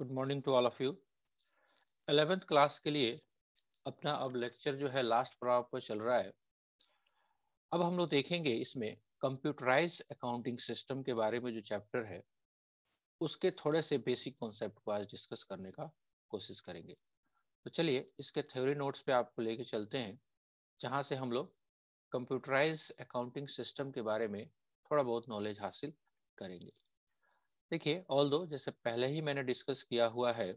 Good morning to all of you eleventh class के लिए अपना अब लेक्चर जो है लास्ट पड़ाव पर चल रहा है अब हम लोग देखेंगे इसमें कंप्यूटराइज अकाउंटिंग सिस्टम के बारे में जो चैप्टर है उसके थोड़े से बेसिक कॉन्सेप्ट को आज डिस्कस करने का कोशिश करेंगे तो चलिए इसके थ्योरी नोट्स पे आपको लेके चलते हैं जहाँ से हम लोग कंप्यूटराइज अकाउंटिंग सिस्टम के बारे में थोड़ा बहुत नॉलेज हासिल करेंगे देखिए ऑल दो जैसे पहले ही मैंने डिस्कस किया हुआ है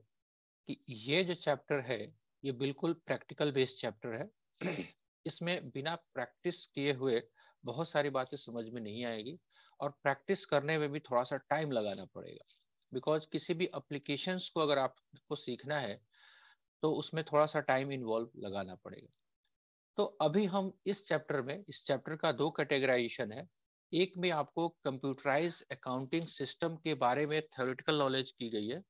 कि ये जो चैप्टर है ये बिल्कुल प्रैक्टिकल बेस्ड चैप्टर है इसमें बिना प्रैक्टिस किए हुए बहुत सारी बातें समझ में नहीं आएगी और प्रैक्टिस करने में भी थोड़ा सा टाइम लगाना पड़ेगा बिकॉज किसी भी अप्लीकेशन को अगर आपको सीखना है तो उसमें थोड़ा सा टाइम इन्वॉल्व लगाना पड़ेगा तो अभी हम इस चैप्टर में इस चैप्टर का दो कैटेगराइजेशन है एक में आपको कंप्यूटराइज अकाउंटिंग सिस्टम के बारे में थ्योरेटिकल नॉलेज की गई है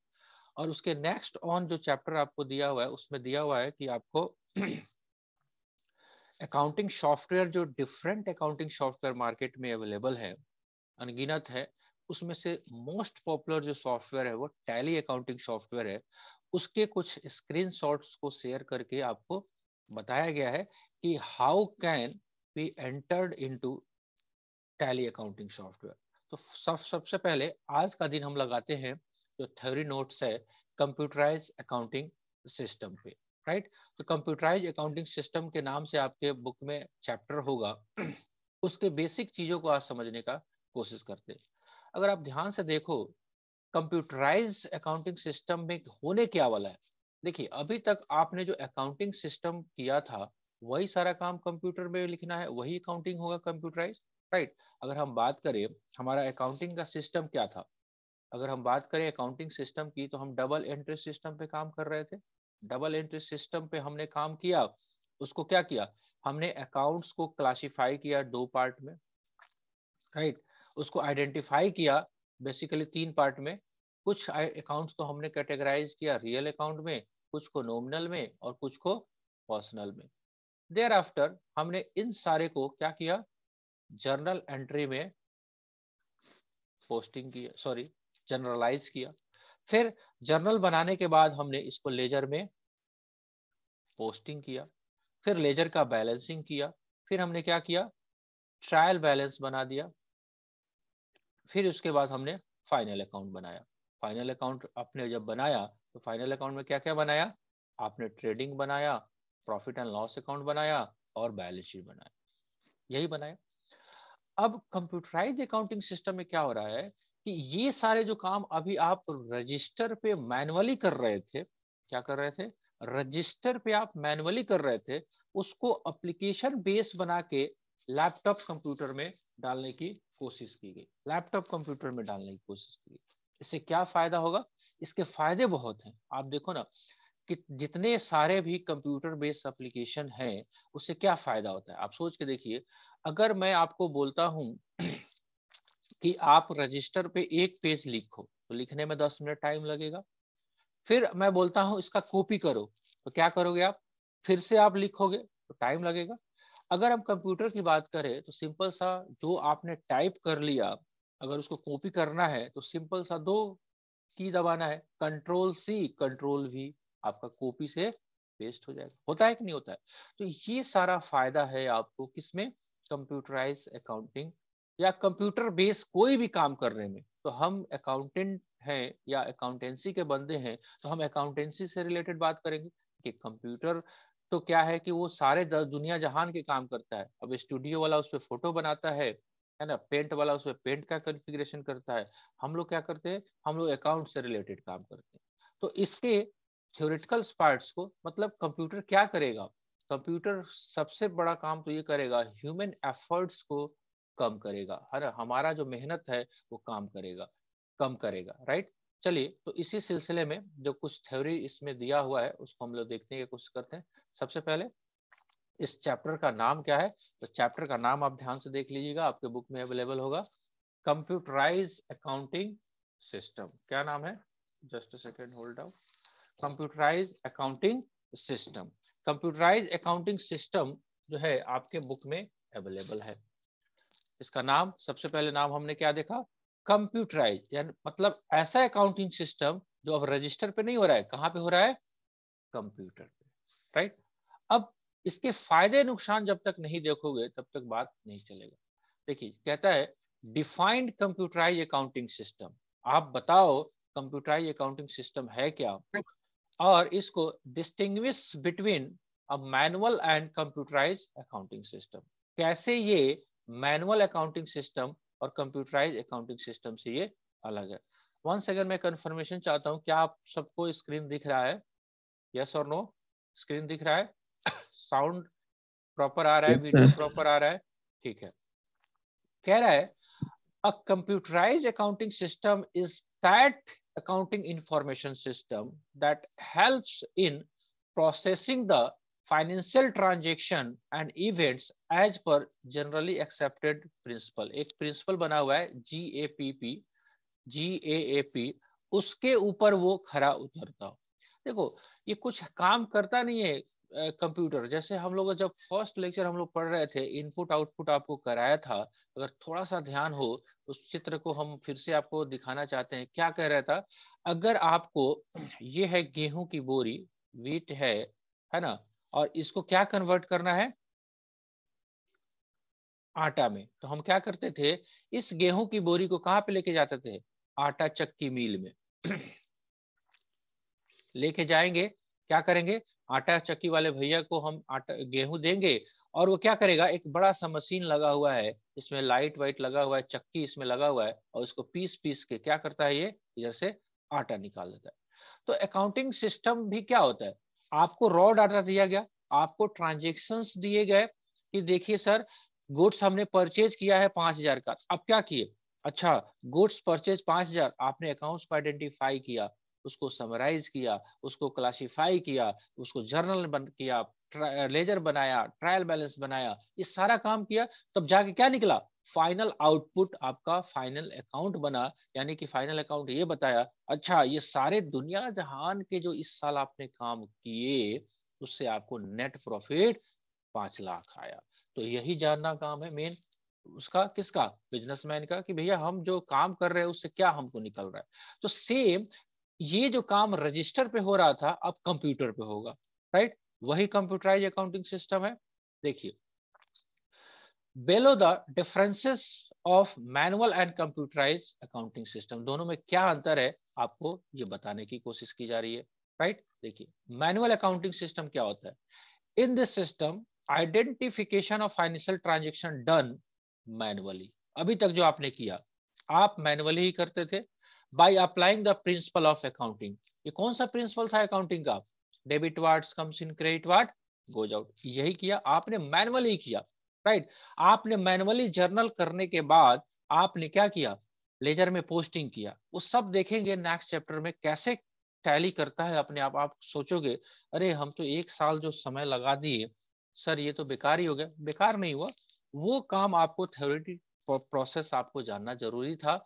और उसके नेक्स्ट ऑन जो चैप्टर आपको दिया हुआ है उसमें दिया हुआ है कि आपको अकाउंटिंग सॉफ्टवेयर जो डिफरेंट अकाउंटिंग सॉफ्टवेयर मार्केट में अवेलेबल है अनगिनत है उसमें से मोस्ट पॉपुलर जो सॉफ्टवेयर है वो टैली अकाउंटिंग सॉफ्टवेयर है उसके कुछ स्क्रीन को शेयर करके आपको बताया गया है कि how can be entered to Tally accounting software तो सब सबसे पहले आज का दिन हम लगाते हैं जो थ्योरी नोट्स है कंप्यूटराइज अकाउंटिंग सिस्टम पे राइट तो कंप्यूटराइज अकाउंटिंग सिस्टम के नाम से आपके बुक में चैप्टर होगा उसके बेसिक चीजों को आज समझने का कोशिश करते अगर आप ध्यान से देखो कंप्यूटराइज अकाउंटिंग सिस्टम में होने क्या वाला है देखिए अभी तक आपने जो अकाउंटिंग सिस्टम किया था वही सारा काम कंप्यूटर में लिखना है वही अकाउंटिंग होगा कंप्यूटराइज राइट अगर हम बात करें हमारा अकाउंटिंग का सिस्टम क्या था अगर हम बात करें अकाउंटिंग सिस्टम की तो हम डबल एंट्री सिस्टम पे काम कर रहे थे डबल एंट्री सिस्टम पे हमने काम किया उसको क्या किया हमने अकाउंट्स को क्लासिफाई किया दो पार्ट में राइट right? उसको आइडेंटिफाई किया बेसिकली तीन पार्ट में कुछ अकाउंट्स को तो हमने कैटेगराइज किया रियल अकाउंट में कुछ को नॉमिनल में और कुछ को पर्सनल में देर आफ्टर हमने इन सारे को क्या किया जर्नल एंट्री में पोस्टिंग किया सॉरी जनरलाइज किया फिर जर्नल बनाने के बाद हमने इसको लेजर में पोस्टिंग किया फिर लेजर का बैलेंसिंग किया फिर हमने क्या किया ट्रायल बैलेंस बना दिया फिर उसके बाद हमने फाइनल अकाउंट बनाया फाइनल अकाउंट आपने जब बनाया तो फाइनल अकाउंट में क्या क्या बनाया आपने ट्रेडिंग बनाया प्रॉफिट एंड लॉस अकाउंट बनाया और बैलेंस शीट बनाया यही बनाया अब कंप्यूटराइज अकाउंटिंग सिस्टम में क्या हो रहा है कि ये सारे जो काम अभी आप रजिस्टर पे मैनुअली कर रहे थे क्या कर रहे थे रजिस्टर पे आप मैनुअली कर रहे थे उसको एप्लीकेशन बेस बना के लैपटॉप कंप्यूटर में डालने की कोशिश की गई लैपटॉप कंप्यूटर में डालने की कोशिश की गई इससे क्या फायदा होगा इसके फायदे बहुत हैं आप देखो ना कि जितने सारे भी कंप्यूटर बेस्ड एप्लीकेशन हैं उससे क्या फायदा होता है आप सोच के देखिए अगर मैं आपको बोलता हूं कि आप रजिस्टर पे एक पेज लिखो तो लिखने में दस मिनट टाइम लगेगा फिर मैं बोलता हूँ इसका कॉपी करो तो क्या करोगे आप फिर से आप लिखोगे तो टाइम लगेगा अगर हम कंप्यूटर की बात करें तो सिंपल सा जो आपने टाइप कर लिया अगर उसको कॉपी करना है तो सिंपल सा दो की दबाना है कंट्रोल सी कंट्रोल वी आपका कॉपी से पेस्ट हो जाएगा होता है कि नहीं होता है तो ये सारा फायदा है आपको किसमें कंप्यूटराइज अकाउंटिंग या कंप्यूटर बेस कोई भी काम करने में तो हम अकाउंटेंट हैं या अकाउंटेंसी के बंदे हैं तो हम अकाउंटेंसी से रिलेटेड बात करेंगे कि कंप्यूटर तो क्या है कि वो सारे दुनिया जहान के काम करता है अब स्टूडियो वाला उस पर फोटो बनाता है है ना पेंट वाला उस पर पेंट का कॉन्फ़िगरेशन करता है हम लोग क्या करते हैं हम लोग अकाउंट से रिलेटेड काम करते हैं तो इसके थ्योरेटिकल पार्ट्स को मतलब कंप्यूटर क्या करेगा कंप्यूटर सबसे बड़ा काम तो ये करेगा ह्यूमन एफर्ट्स को कम करेगा हर हमारा जो मेहनत है वो काम करेगा कम करेगा राइट चलिए तो इसी सिलसिले में जो कुछ थ्योरी इसमें दिया हुआ है उसको हम लोग देखने की कोशिश करते हैं सबसे पहले इस चैप्टर का नाम क्या है तो चैप्टर का नाम आप ध्यान से देख लीजिएगा आपके बुक में अवेलेबल होगा कंप्यूटराइज अकाउंटिंग सिस्टम क्या नाम है just second hold out computerise accounting system computerise accounting system जो है आपके बुक में अवेलेबल है इसका नाम सबसे पहले नाम हमने क्या देखा कंप्यूटराइज यानी मतलब ऐसा अकाउंटिंग सिस्टम जो अब रजिस्टर पे नहीं हो रहा है कहाँ पे हो रहा है कंप्यूटर पे राइट अब इसके फायदे नुकसान जब तक नहीं देखोगे तब तक बात नहीं चलेगा देखिए कहता है डिफाइंड कंप्यूटराइज अकाउंटिंग सिस्टम आप बताओ कंप्यूटराइज अकाउंटिंग सिस्टम है क्या और इसको distinguish between a manual and computerise accounting system कैसे ये मैनुअल अकाउंटिंग सिस्टम और कंप्यूटराइज अकाउंटिंग सिस्टम से ये अलग है वन सेकेंड मैं कंफर्मेशन चाहता हूँ क्या आप सबको स्क्रीन दिख रहा है यस और नो स्क्रीन दिख रहा है साउंड प्रॉपर आ रहा है वीडियो प्रॉपर आ रहा है ठीक है कह रहा है uh computerise accounting system is that accounting information system that helps in processing the financial transaction and events as per generally accepted principle एक प्रिंसिपल बना हुआ है G A P P G A A P उसके ऊपर वो खरा उतरता देखो ये कुछ काम करता नहीं है कंप्यूटर जैसे हम लोग जब फर्स्ट लेक्चर हम लोग पढ़ रहे थे इनपुट आउटपुट आपको कराया था अगर थोड़ा सा ध्यान हो उस चित्र को हम फिर से आपको दिखाना चाहते हैं क्या कह रहा था अगर आपको ये है गेहूं की बोरी वीट है है ना और इसको क्या कन्वर्ट करना है आटा में तो हम क्या करते थे इस गेहूं की बोरी को कहाँ पे लेके जाते थे आटा चक्की मील में लेके जाएंगे क्या करेंगे आटा चक्की वाले भैया को हम आटा गेहूं देंगे और वो क्या करेगा एक बड़ा सा मशीन लगा हुआ है इसमें लाइट वाइट लगा हुआ है चक्की इसमें लगा हुआ है और उसको पीस पीस के क्या करता है ये इधर से आटा निकाल देता है तो अकाउंटिंग सिस्टम भी क्या होता है आपको रॉ डाटा दिया गया आपको ट्रांजेक्शन दिए गए कि देखिए सर गुड्स हमने परचेज किया है पांच हजार का अब क्या किए अच्छा गुड्स परचेज पांच हजार आपने अकाउंट्स को आइडेंटिफाई किया उसको समराइज किया उसको क्लासीफाई किया उसको जर्नल बन किया लेजर बनाया ट्रायल बैलेंस बनाया ये सारा काम किया तब जाके क्या निकला फाइनल आउटपुट आपका फाइनल अकाउंट बना यानी कि फाइनल अकाउंट ये बताया अच्छा ये सारे दुनिया जहान के जो इस साल आपने काम किए उससे आपको नेट प्रॉफिट पांच लाख आया तो यही जानना काम है मेन उसका किसका बिजनेसमैन का कि भैया हम जो काम कर रहे हैं उससे क्या हमको निकल रहा है तो सेम ये जो काम रजिस्टर पे हो रहा था अब कंप्यूटर पे होगा राइट वही कंप्यूटराइज अकाउंटिंग सिस्टम है देखिए below the differences of manual and computerise accounting system दोनों में क्या अंतर है आपको ये बताने की कोशिश की जा रही है राइट देखिए मैनुअल अकाउंटिंग सिस्टम क्या होता है in this system identification of financial transaction done manually अभी तक जो आपने किया आप मैनुअली ही करते थे by applying the principle of accounting ये कौन सा प्रिंसिपल था अकाउंटिंग का debit what comes in credit what goes out यही किया आपने मैनुअली किया राइट आपने मैनुअली जर्नल करने के बाद आपने क्या किया लेजर में पोस्टिंग किया वो सब देखेंगे नेक्स्ट चैप्टर में कैसे टैली करता है अपने आप आप सोचोगे अरे हम तो एक साल जो समय लगा दिए सर ये तो बेकार ही हो गया बेकार नहीं हुआ वो काम आपको थ्योरेटिक प्रोसेस आपको जानना जरूरी था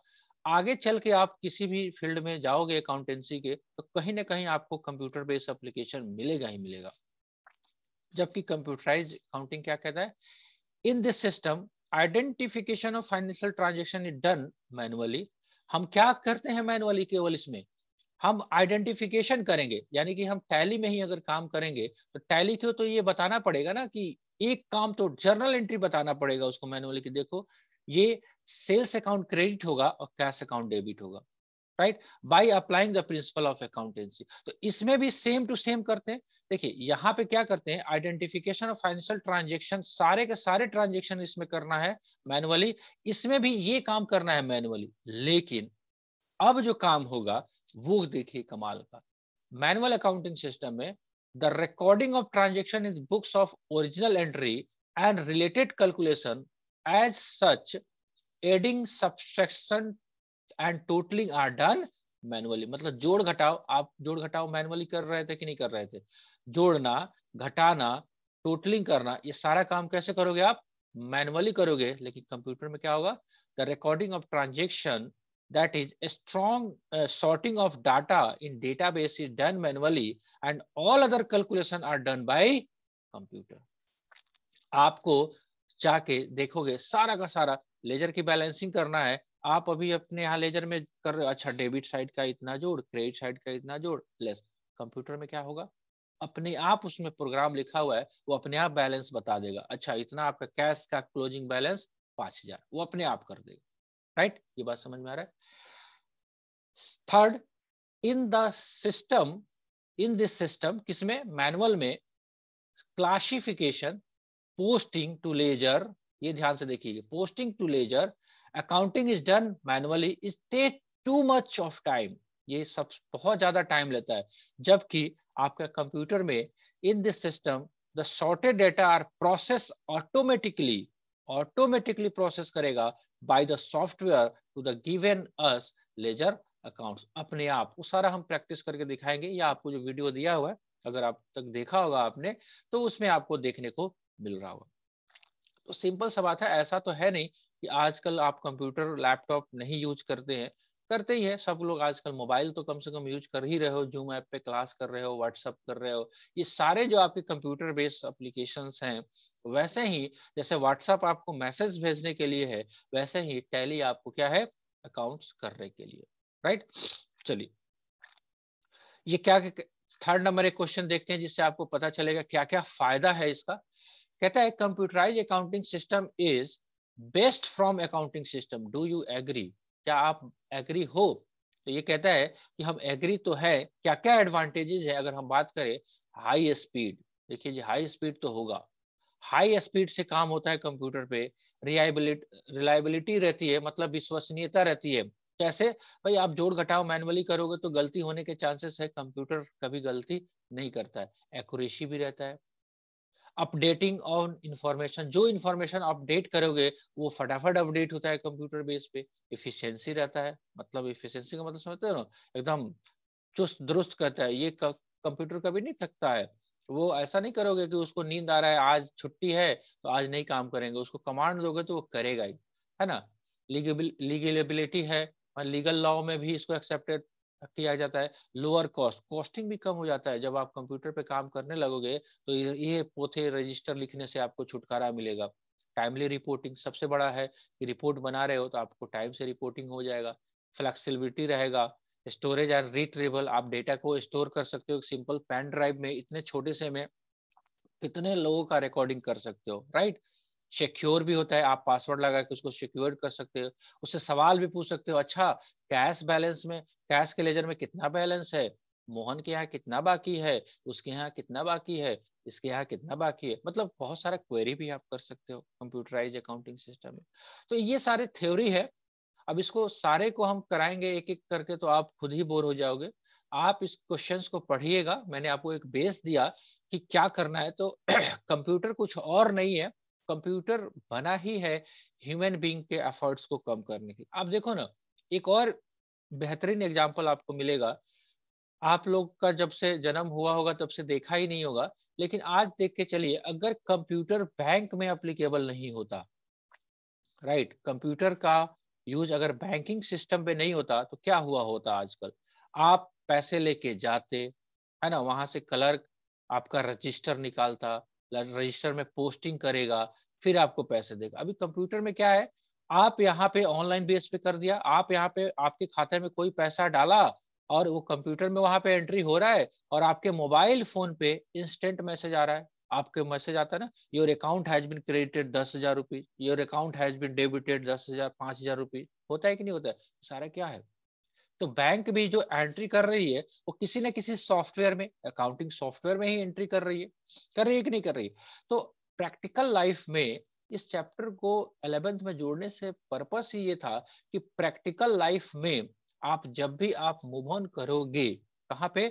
आगे चल के आप किसी भी फील्ड में जाओगे अकाउंटेंसी के तो कहीं ना कहीं आपको कंप्यूटर बेस्ड एप्लीकेशन मिलेगा ही मिलेगा जबकि कंप्यूटराइज अकाउंटिंग क्या कहता है in this system identification of financial transaction is done manually हम क्या करते हैं मैनुअली केवल इसमें हम आइडेंटिफिकेशन करेंगे यानी कि हम टैली में ही अगर काम करेंगे तो टैली को तो ये बताना पड़ेगा ना कि एक काम तो जर्नल एंट्री बताना पड़ेगा उसको मैनुअली कि देखो ये सेल्स अकाउंट क्रेडिट होगा और कैश अकाउंट डेबिट होगा right by applying the principle of accountancy तो इसमें भी सेम टू सेम करते हैं देखिए यहाँ पे क्या करते हैं आइडेंटिफिकेशन ऑफ फाइनेंशियल ट्रांजेक्शन सारे के सारे ट्रांजेक्शन इसमें करना है मैनुअली इसमें भी ये काम करना है मैनुअली लेकिन अब जो काम होगा वो देखिए कमाल का मैनुअल अकाउंटिंग सिस्टम में the recording of transaction in books of original entry and related calculation As such, adding subtraction and totalling are done manually मतलब जोड़ घटाओ आप जोड़ घटाओ मैनुअली कर रहे थे कि नहीं कर रहे थे जोड़ना घटाना टोटलिंग करना ये सारा काम कैसे करोगे आप मैनुअली करोगे लेकिन कंप्यूटर में क्या होगा the recording of transaction that is a strong uh, sorting of data in database is done manually and all other calculation are done by computer आपको जाके देखोगे सारा का सारा लेजर की बैलेंसिंग करना है आप अभी अपने यहाँ लेजर में कर रहे हो अच्छा डेबिट साइड का इतना जोड़ क्रेडिट साइड का इतना जोड़ प्लस कंप्यूटर में क्या होगा अपने आप उसमें प्रोग्राम लिखा हुआ है वो अपने आप बैलेंस बता देगा अच्छा इतना आपका कैश का क्लोजिंग बैलेंस पांच हजार वो अपने आप कर देगा राइट ये बात समझ में आ रहा है third in the system in this system किसमें मैनुअल में क्लासिफिकेशन पोस्टिंग टू लेजर ये ध्यान से देखिए posting to ledger accounting is done manually is take too much of time ये सब बहुत ज्यादा टाइम लेता है जबकि आपके कंप्यूटर में in this system the sorted data are process automatically automatically process करेगा by the software to the given as ledger accounts अपने आप वो सारा हम प्रैक्टिस करके दिखाएंगे या आपको जो वीडियो दिया हुआ है अगर आप तक देखा होगा आपने तो उसमें आपको देखने को मिल रहा होगा तो सिंपल सा बात है ऐसा तो है नहीं कि आजकल आप कंप्यूटर लैपटॉप नहीं यूज करते हैं करते ही है सब लोग आजकल मोबाइल तो कम से कम यूज कर ही रहे हो जूम ऐप पे क्लास कर रहे हो व्हाट्सअप कर रहे हो ये सारे जो आपके कंप्यूटर बेस्ड अप्लीकेशन हैं वैसे ही जैसे व्हाट्सअप आपको मैसेज भेजने के लिए है वैसे ही टैली आपको क्या है अकाउंट करने के लिए राइट चलिए ये क्या थर्ड नंबर एक क्वेश्चन देखते हैं जिससे आपको पता चलेगा क्या क्या फायदा है इसका कहता है computerise accounting system is best from accounting system do you agree क्या आप एग्री हो तो ये कहता है कि हम एग्री तो है क्या क्या एडवांटेजेस है अगर हम बात करें हाई स्पीड देखिए जी हाई स्पीड तो होगा हाई स्पीड से काम होता है कंप्यूटर पे रिलायबिलिटी रहती है मतलब विश्वसनीयता रहती है कैसे भाई आप जोड़ घटाओ मैनुअली करोगे तो गलती होने के चांसेस है कंप्यूटर कभी गलती नहीं करता है एक्यूरेसी भी रहता है अपडेटिंग ऑन इन्फॉर्मेशन जो इन्फॉर्मेशन अपडेट करोगे वो फटाफट अपडेट होता है कंप्यूटर बेस पे इफिशियंसी रहता है मतलब इफिशियंसी का मतलब समझते हो ना एकदम चुस्त दुरुस्त करता है ये कंप्यूटर कभी नहीं थकता है वो ऐसा नहीं करोगे कि उसको नींद आ रहा है आज छुट्टी है तो आज नहीं काम करेंगे उसको कमांड दोगे तो वो करेगा ही है ना लीगेबिलिटी है लीगल लॉ में भी इसको एक्सेप्टेड किया जाता है लोअर कॉस्ट कॉस्टिंग भी कम हो जाता है जब आप कंप्यूटर पे काम करने लगोगे तो ये पोथे रजिस्टर लिखने से आपको छुटकारा मिलेगा टाइमली रिपोर्टिंग सबसे बड़ा है कि रिपोर्ट बना रहे हो तो आपको टाइम से रिपोर्टिंग हो जाएगा फ्लेक्सिबिलिटी रहेगा स्टोरेज एंड रिट्रेबल आप डेटा को स्टोर कर सकते हो सिंपल पेन ड्राइव में इतने छोटे से में कितने लोगों का रिकॉर्डिंग कर सकते हो राइट right? सिक्योर भी होता है आप पासवर्ड लगा के उसको सिक्योर कर सकते हो उससे सवाल भी पूछ सकते हो अच्छा कैश बैलेंस में कैश के लेजर में कितना बैलेंस है मोहन के यहाँ कितना बाकी है उसके यहाँ कितना बाकी है इसके यहाँ कितना बाकी है मतलब बहुत सारा क्वेरी भी आप कर सकते हो कंप्यूटराइज अकाउंटिंग सिस्टम में तो ये सारे थ्योरी है अब इसको सारे को हम कराएंगे एक एक करके तो आप खुद ही बोर हो जाओगे आप इस क्वेश्चंस को पढ़िएगा मैंने आपको एक बेस दिया कि क्या करना है तो कंप्यूटर कुछ और नहीं है कंप्यूटर बना ही है ह्यूमन बींग के एफर्ट्स को कम करने के आप देखो ना एक और बेहतरीन एग्जाम्पल आपको मिलेगा आप लोग का जब से जन्म हुआ होगा तब से देखा ही नहीं होगा लेकिन आज देख के चलिए अगर कंप्यूटर बैंक में अप्लीकेबल नहीं होता राइट कंप्यूटर का यूज अगर बैंकिंग सिस्टम पे नहीं होता तो क्या हुआ होता आजकल आप पैसे लेके जाते है ना वहां से क्लर्क आपका रजिस्टर निकालता रजिस्टर में पोस्टिंग करेगा फिर आपको पैसे देगा अभी कंप्यूटर में क्या है आप यहाँ पे ऑनलाइन बेस पे कर दिया आप यहाँ पे आपके खाते में कोई पैसा डाला और वो कंप्यूटर में वहां पे एंट्री हो रहा है और आपके मोबाइल फोन पे इंस्टेंट मैसेज आ रहा है आपके मैसेज आता है ना your account has been credited दस हजार rupees your account has been debited दस हजार पांच हजार रुपीज होता है कि नहीं होता है सारा क्या है तो बैंक भी जो एंट्री कर रही है वो किसी ना किसी सॉफ्टवेयर में अकाउंटिंग सॉफ्टवेयर में ही एंट्री कर रही है कर रही है कि नहीं कर रही तो प्रैक्टिकल लाइफ में इस चैप्टर को एलेवेंथ में जोड़ने से पर्पस ही ये था कि प्रैक्टिकल लाइफ में आप जब भी आप मूव ऑन करोगे कहाँ पे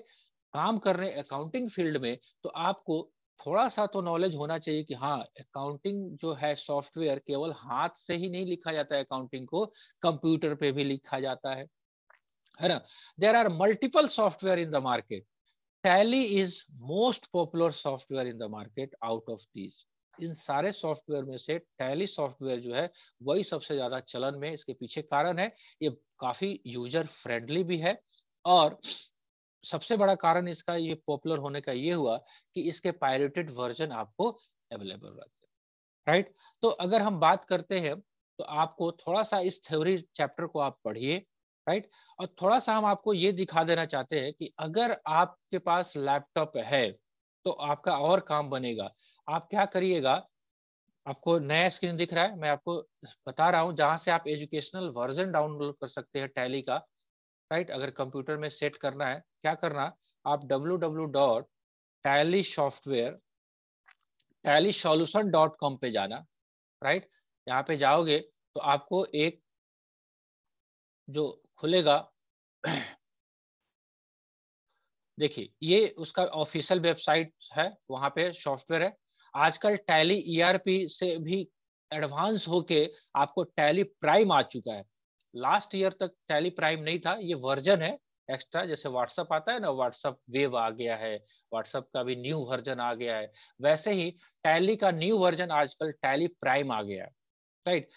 काम कर रहे अकाउंटिंग फील्ड में तो आपको थोड़ा सा तो नॉलेज होना चाहिए कि हाँ अकाउंटिंग जो है सॉफ्टवेयर केवल हाथ से ही नहीं लिखा जाता है अकाउंटिंग को कंप्यूटर पे भी लिखा जाता है है ना there are multiple software in the market Tally is most popular software in the market out of these इन सारे सॉफ्टवेयर में से टैली सॉफ्टवेयर जो है वही सबसे ज्यादा चलन में इसके पीछे कारण है ये काफी यूजर फ्रेंडली भी है और सबसे बड़ा कारण इसका ये पॉपुलर होने का ये हुआ कि इसके पायरेटेड वर्जन आपको अवेलेबल रहते हैं राइट तो अगर हम बात करते हैं तो आपको थोड़ा सा इस थ्योरी चैप्टर को आप पढ़िए राइट और थोड़ा सा हम आपको ये दिखा देना चाहते हैं कि अगर आपके पास लैपटॉप है तो आपका और काम बनेगा आप क्या करिएगा आपको नया स्क्रीन दिख रहा है मैं आपको बता रहा हूँ जहां से आप एजुकेशनल वर्जन डाउनलोड कर सकते हैं टैली का राइट अगर कंप्यूटर में सेट करना है क्या करना आप W W dot Tally software Tally solution dot com पे जाना राइट यहाँ पे जाओगे तो आपको एक जो खुलेगा देखिए ये उसका ऑफिशियल वेबसाइट है वहां पे सॉफ्टवेयर है आजकल टैली ईआरपी e से भी एडवांस होके आपको टैली प्राइम आ चुका है लास्ट ईयर तक टैली प्राइम नहीं था ये वर्जन है एक्स्ट्रा जैसे व्हाट्सएप आता है ना व्हाट्सअप वेव आ गया है व्हाट्सअप का भी न्यू वर्जन आ गया है वैसे ही टैली का न्यू वर्जन आजकल टैली प्राइम आ गया है राइट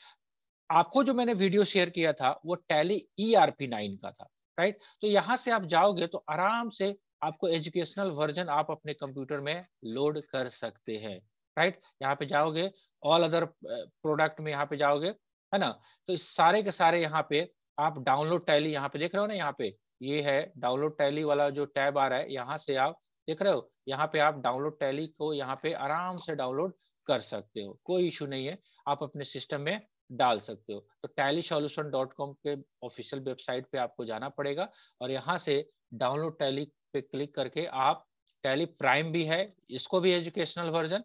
आपको जो मैंने वीडियो शेयर किया था वो Tally E R P nine का था राइट तो यहाँ से आप जाओगे तो आराम से आपको एजुकेशनल वर्जन आप अपने कंप्यूटर में लोड कर सकते हैं राइट यहाँ पे जाओगे ऑल अदर प्रोडक्ट में यहाँ पे जाओगे है ना तो इस सारे के सारे यहाँ पे आप डाउनलोड टैली यहाँ पे देख रहे हो ना यहाँ पे ये है डाउनलोड टैली वाला जो टैब आ रहा है यहाँ से आप देख रहे हो यहाँ पे आप डाउनलोड टैली को यहाँ पे आराम से डाउनलोड कर सकते हो कोई इशू नहीं है आप अपने सिस्टम में डाल सकते हो तो टैली सोल्यूशन डॉट कॉम के ऑफिशियल वेबसाइट पे आपको जाना पड़ेगा और यहाँ से डाउनलोड टैली पे क्लिक करके आप टैली प्राइम भी है इसको भी एजुकेशनल वर्जन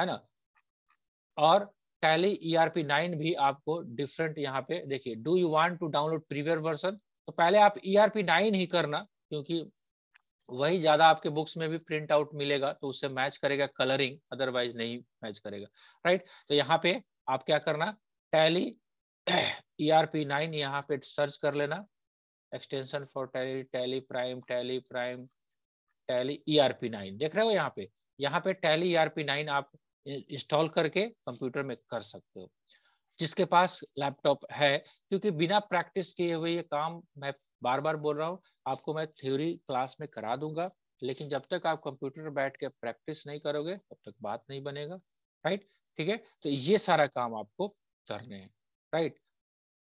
है ना और टैली ईआरपी नाइन भी आपको डिफरेंट यहाँ पे देखिए do you want to download previous version तो पहले आप ईआरपी e नाइन ही करना क्योंकि वही ज्यादा आपके बुक्स में भी प्रिंट आउट मिलेगा तो उससे मैच करेगा कलरिंग अदरवाइज नहीं मैच करेगा राइट तो यहाँ पे आप क्या करना Tally E R P nine यहाँ पे सर्च कर लेना extension for Tally Tally Prime Tally Prime Tally E R P nine देख रहे हो यहाँ पे यहाँ पे Tally E R P nine आप इंस्टॉल करके कंप्यूटर में कर सकते हो जिसके पास लैपटॉप है क्योंकि बिना प्रैक्टिस किए हुए ये काम मैं बार बार बोल रहा हूँ आपको मैं थ्योरी क्लास में करा दूंगा लेकिन जब तक आप कंप्यूटर बैठ के प्रैक्टिस नहीं करोगे तब तक बात नहीं बनेगा राइट ठीक है तो ये सारा काम आपको करने हैं राइट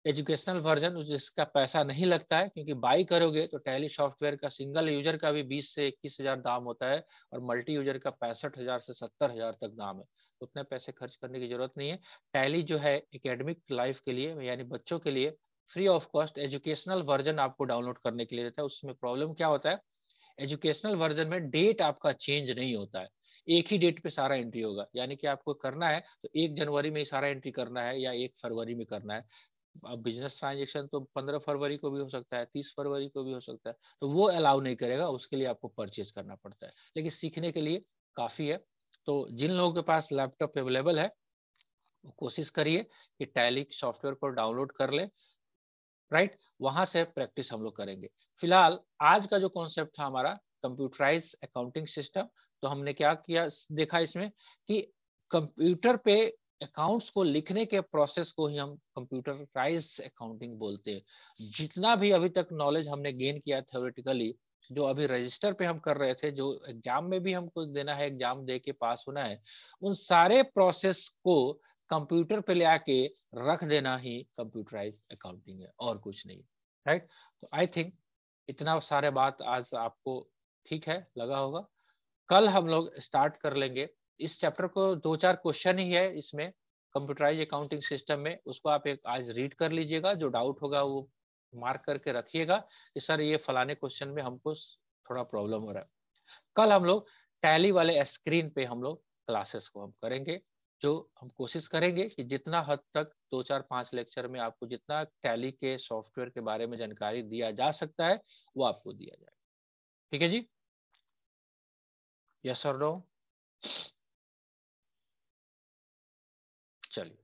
एजुकेशनल वर्जन जिसका पैसा नहीं लगता है क्योंकि बाई करोगे तो टैली सॉफ्टवेयर का सिंगल यूजर का भी 20 से इक्कीस हजार दाम होता है और मल्टी यूजर का पैंसठ हजार से सत्तर हजार तक दाम है तो उतने पैसे खर्च करने की जरूरत नहीं है टैली जो है एकेडमिक लाइफ के लिए यानी बच्चों के लिए free of cost educational version आपको डाउनलोड करने के लिए देता है उसमें प्रॉब्लम क्या होता है एजुकेशनल वर्जन में डेट आपका चेंज नहीं होता है एक ही डेट पे सारा एंट्री होगा यानी कि आपको करना है तो एक जनवरी में ही सारा एंट्री करना है या एक फरवरी में करना है अब बिजनेस ट्रांजेक्शन तो पंद्रह फरवरी को भी हो सकता है तीस फरवरी को भी हो सकता है तो वो अलाउ नहीं करेगा उसके लिए आपको परचेज करना पड़ता है लेकिन सीखने के लिए काफी है तो जिन लोगों के पास लैपटॉप अवेलेबल है कोशिश करिए कि टैलिक सॉफ्टवेयर को डाउनलोड कर ले राइट वहां से प्रैक्टिस हम लोग करेंगे फिलहाल आज का जो कॉन्सेप्ट था हमारा कंप्यूटराइज अकाउंटिंग सिस्टम तो हमने क्या किया देखा इसमें कि कंप्यूटर पे अकाउंट्स को लिखने के प्रोसेस को ही हम कंप्यूटराइज अकाउंटिंग बोलते हैं जितना भी अभी तक नॉलेज हमने गेन किया थ्योरेटिकली जो अभी रजिस्टर पे हम कर रहे थे जो एग्जाम में भी हमको देना है एग्जाम दे के पास होना है उन सारे प्रोसेस को कंप्यूटर पे ले आके रख देना ही कंप्यूटराइज अकाउंटिंग है और कुछ नहीं राइट तो आई थिंक इतना सारे बात आज आपको ठीक है लगा होगा कल हम लोग स्टार्ट कर लेंगे इस चैप्टर को दो चार क्वेश्चन ही है इसमें कंप्यूटराइज अकाउंटिंग सिस्टम में उसको आप एक आज रीड कर लीजिएगा जो डाउट होगा वो मार्क करके रखिएगा कि सर ये फलाने क्वेश्चन में हमको थोड़ा प्रॉब्लम हो रहा है कल हम लोग टैली वाले स्क्रीन पे हम लोग क्लासेस को हम करेंगे जो हम कोशिश करेंगे कि जितना हद तक दो चार पांच लेक्चर में आपको जितना टैली के सॉफ्टवेयर के बारे में जानकारी दिया जा सकता है वो आपको दिया जाए ठीक है जी Yes or no? चलिए